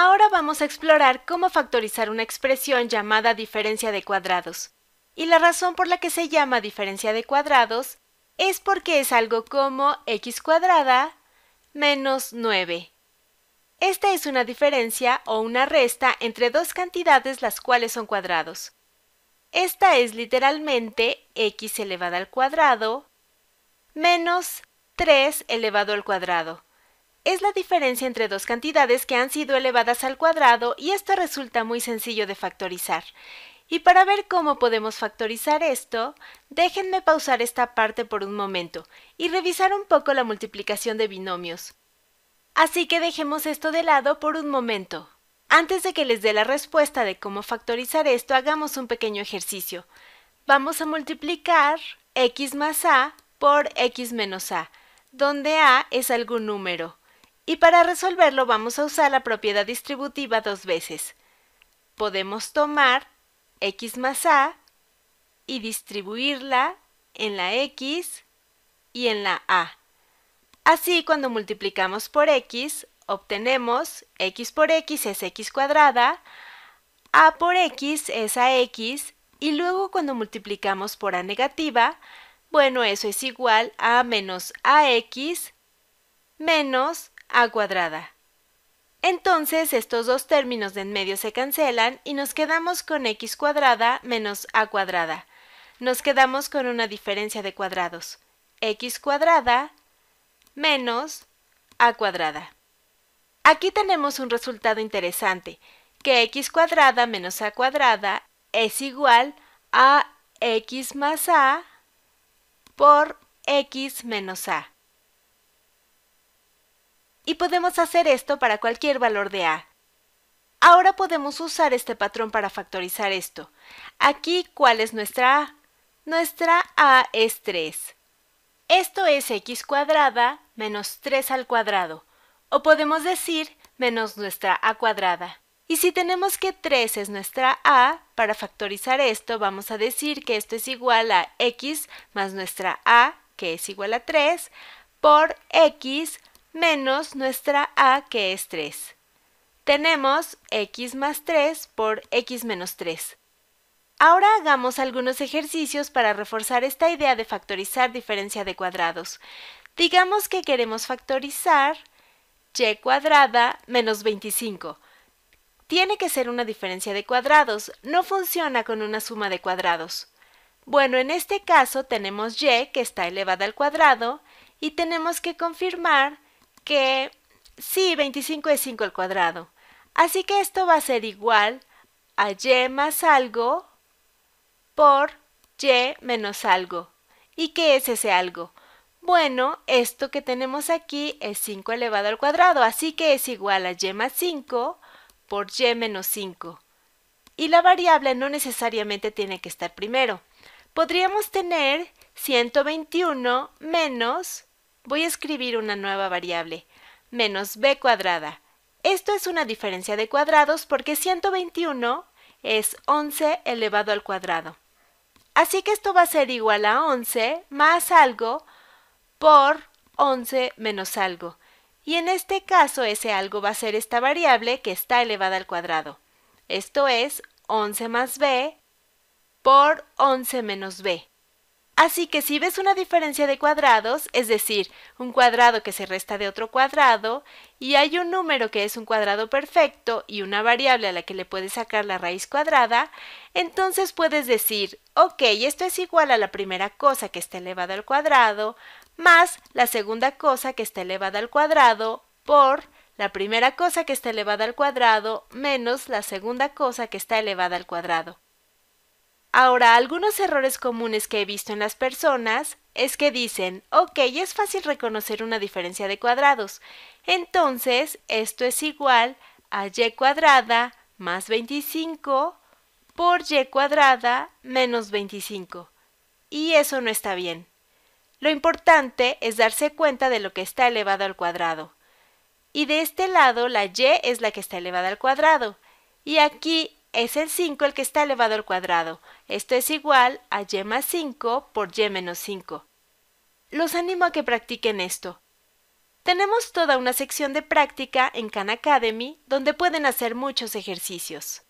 Ahora vamos a explorar cómo factorizar una expresión llamada diferencia de cuadrados. Y la razón por la que se llama diferencia de cuadrados es porque es algo como x cuadrada menos 9. Esta es una diferencia o una resta entre dos cantidades las cuales son cuadrados. Esta es literalmente x elevado al cuadrado menos 3 elevado al cuadrado es la diferencia entre dos cantidades que han sido elevadas al cuadrado y esto resulta muy sencillo de factorizar. Y para ver cómo podemos factorizar esto, déjenme pausar esta parte por un momento y revisar un poco la multiplicación de binomios. Así que dejemos esto de lado por un momento. Antes de que les dé la respuesta de cómo factorizar esto, hagamos un pequeño ejercicio. Vamos a multiplicar x más a por x menos a, donde a es algún número y para resolverlo vamos a usar la propiedad distributiva dos veces. Podemos tomar x más a y distribuirla en la x y en la a. Así, cuando multiplicamos por x, obtenemos x por x es x cuadrada, a por x es a x, y luego cuando multiplicamos por a negativa, bueno, eso es igual a menos ax menos a cuadrada. Entonces estos dos términos de en medio se cancelan y nos quedamos con x cuadrada menos a cuadrada. Nos quedamos con una diferencia de cuadrados. x cuadrada menos a cuadrada. Aquí tenemos un resultado interesante, que x cuadrada menos a cuadrada es igual a x más a por x menos a y podemos hacer esto para cualquier valor de A. Ahora podemos usar este patrón para factorizar esto. Aquí, ¿cuál es nuestra A? Nuestra A es 3. Esto es x cuadrada menos 3 al cuadrado, o podemos decir menos nuestra A cuadrada. Y si tenemos que 3 es nuestra A, para factorizar esto vamos a decir que esto es igual a x más nuestra A, que es igual a 3, por x menos nuestra a que es 3. Tenemos x más 3 por x menos 3. Ahora hagamos algunos ejercicios para reforzar esta idea de factorizar diferencia de cuadrados. Digamos que queremos factorizar y cuadrada menos 25. Tiene que ser una diferencia de cuadrados, no funciona con una suma de cuadrados. Bueno, en este caso tenemos y que está elevada al cuadrado y tenemos que confirmar que sí, 25 es 5 al cuadrado. Así que esto va a ser igual a y más algo por y menos algo. ¿Y qué es ese algo? Bueno, esto que tenemos aquí es 5 elevado al cuadrado, así que es igual a y más 5 por y menos 5. Y la variable no necesariamente tiene que estar primero. Podríamos tener 121 menos voy a escribir una nueva variable, menos b cuadrada. Esto es una diferencia de cuadrados porque 121 es 11 elevado al cuadrado. Así que esto va a ser igual a 11 más algo por 11 menos algo. Y en este caso ese algo va a ser esta variable que está elevada al cuadrado. Esto es 11 más b por 11 menos b. Así que si ves una diferencia de cuadrados, es decir, un cuadrado que se resta de otro cuadrado, y hay un número que es un cuadrado perfecto y una variable a la que le puedes sacar la raíz cuadrada, entonces puedes decir, ok, esto es igual a la primera cosa que está elevada al cuadrado, más la segunda cosa que está elevada al cuadrado, por la primera cosa que está elevada al cuadrado, menos la segunda cosa que está elevada al cuadrado. Ahora, algunos errores comunes que he visto en las personas es que dicen, ok, es fácil reconocer una diferencia de cuadrados. Entonces, esto es igual a y cuadrada más 25 por y cuadrada menos 25. Y eso no está bien. Lo importante es darse cuenta de lo que está elevado al cuadrado. Y de este lado, la y es la que está elevada al cuadrado. Y aquí es el 5 el que está elevado al cuadrado. Esto es igual a y más 5 por y menos 5. Los animo a que practiquen esto. Tenemos toda una sección de práctica en Khan Academy donde pueden hacer muchos ejercicios.